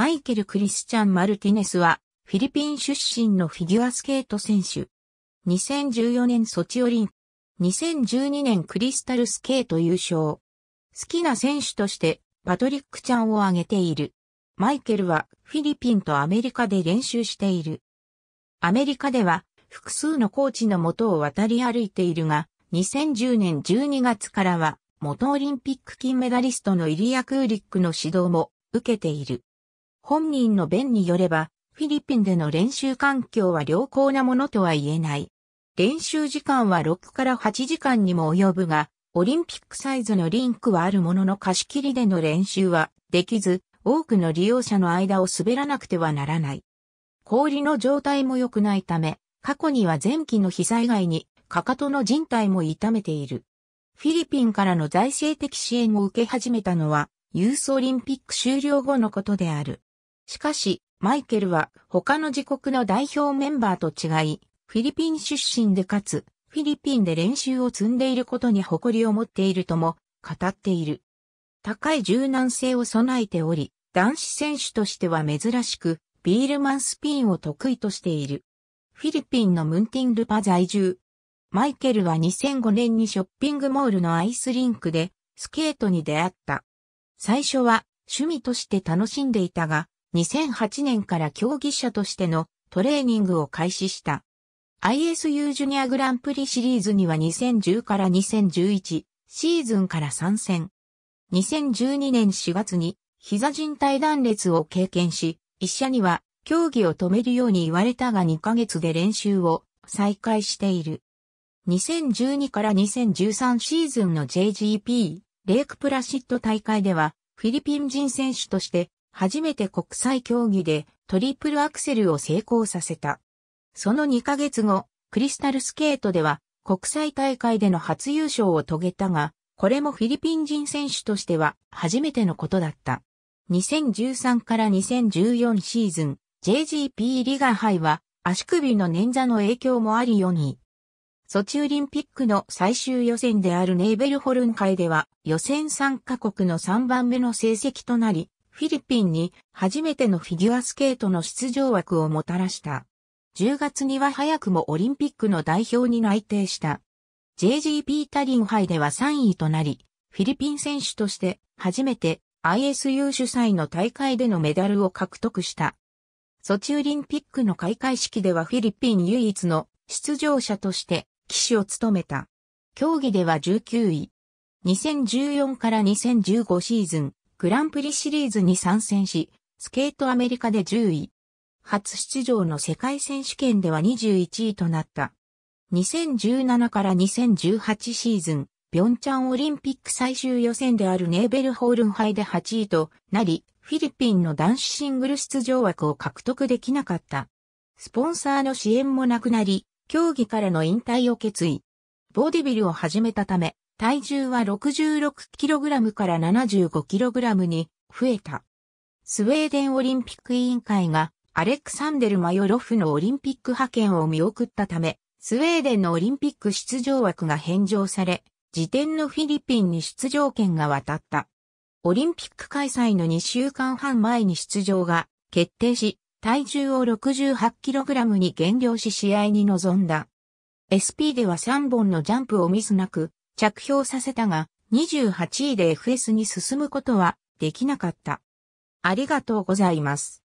マイケル・クリスチャン・マルティネスは、フィリピン出身のフィギュアスケート選手。2014年ソチオリン。2012年クリスタルスケート優勝。好きな選手として、パトリックちゃんを挙げている。マイケルは、フィリピンとアメリカで練習している。アメリカでは、複数のコーチの元を渡り歩いているが、2010年12月からは、元オリンピック金メダリストのイリア・クーリックの指導も受けている。本人の弁によれば、フィリピンでの練習環境は良好なものとは言えない。練習時間は6から8時間にも及ぶが、オリンピックサイズのリンクはあるものの貸し切りでの練習はできず、多くの利用者の間を滑らなくてはならない。氷の状態も良くないため、過去には前期の被災以外に、かかとの人体も痛めている。フィリピンからの財政的支援を受け始めたのは、ユースオリンピック終了後のことである。しかし、マイケルは他の自国の代表メンバーと違い、フィリピン出身でかつ、フィリピンで練習を積んでいることに誇りを持っているとも語っている。高い柔軟性を備えており、男子選手としては珍しく、ビールマンスピンを得意としている。フィリピンのムンティンルパ在住。マイケルは2005年にショッピングモールのアイスリンクでスケートに出会った。最初は趣味として楽しんでいたが、2008年から競技者としてのトレーニングを開始した。ISU ジュニアグランプリシリーズには2010から2011シーズンから参戦。2012年4月に膝靭帯断裂を経験し、医者には競技を止めるように言われたが2ヶ月で練習を再開している。2012から2013シーズンの JGP レイクプラシッド大会ではフィリピン人選手として初めて国際競技でトリプルアクセルを成功させた。その2ヶ月後、クリスタルスケートでは国際大会での初優勝を遂げたが、これもフィリピン人選手としては初めてのことだった。2013から2014シーズン、JGP リガハイは足首の捻挫の影響もありうに、ソチオリンピックの最終予選であるネーベルホルン会では予選参加国の3番目の成績となり、フィリピンに初めてのフィギュアスケートの出場枠をもたらした。10月には早くもオリンピックの代表に内定した。JGP タリン杯では3位となり、フィリピン選手として初めて ISU 主催の大会でのメダルを獲得した。ソチオリンピックの開会式ではフィリピン唯一の出場者として騎手を務めた。競技では19位。2014から2015シーズン、グランプリシリーズに参戦し、スケートアメリカで10位。初出場の世界選手権では21位となった。2017から2018シーズン、ピョンチャンオリンピック最終予選であるネーベルホールン杯で8位となり、フィリピンの男子シングル出場枠を獲得できなかった。スポンサーの支援もなくなり、競技からの引退を決意。ボディビルを始めたため、体重は 66kg から 75kg に増えた。スウェーデンオリンピック委員会がアレクサンデル・マヨロフのオリンピック派遣を見送ったため、スウェーデンのオリンピック出場枠が返上され、時点のフィリピンに出場権が渡った。オリンピック開催の2週間半前に出場が決定し、体重を 68kg に減量し試合に臨んだ。SP では3本のジャンプをミスなく、着氷させたが、28位で FS に進むことはできなかった。ありがとうございます。